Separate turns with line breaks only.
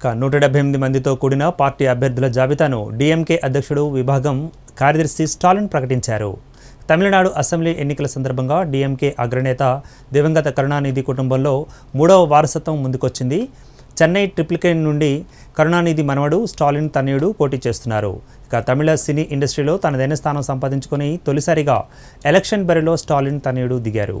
ఇక నూట డెబ్బై ఎనిమిది మందితో కూడిన పార్టీ అభ్యర్థుల జాబితాను డీఎంకే అధ్యక్షుడు విభాగం కార్యదర్శి స్టాలిన్ ప్రకటించారు తమిళనాడు అసెంబ్లీ ఎన్నికల సందర్భంగా డిఎంకే అగ్రనేత దివంగత కరుణానిధి కుటుంబంలో మూడవ వారసత్వం ముందుకొచ్చింది చెన్నై ట్రిప్లికేన్ నుండి కరుణానిధి మనవడు స్టాలిన్ తనయుడు పోటీ చేస్తున్నారు ఇక తమిళ సినీ ఇండస్ట్రీలో తనదైన స్థానం సంపాదించుకొని తొలిసారిగా ఎలక్షన్ బరిలో స్టాలిన్ తనయుడు దిగారు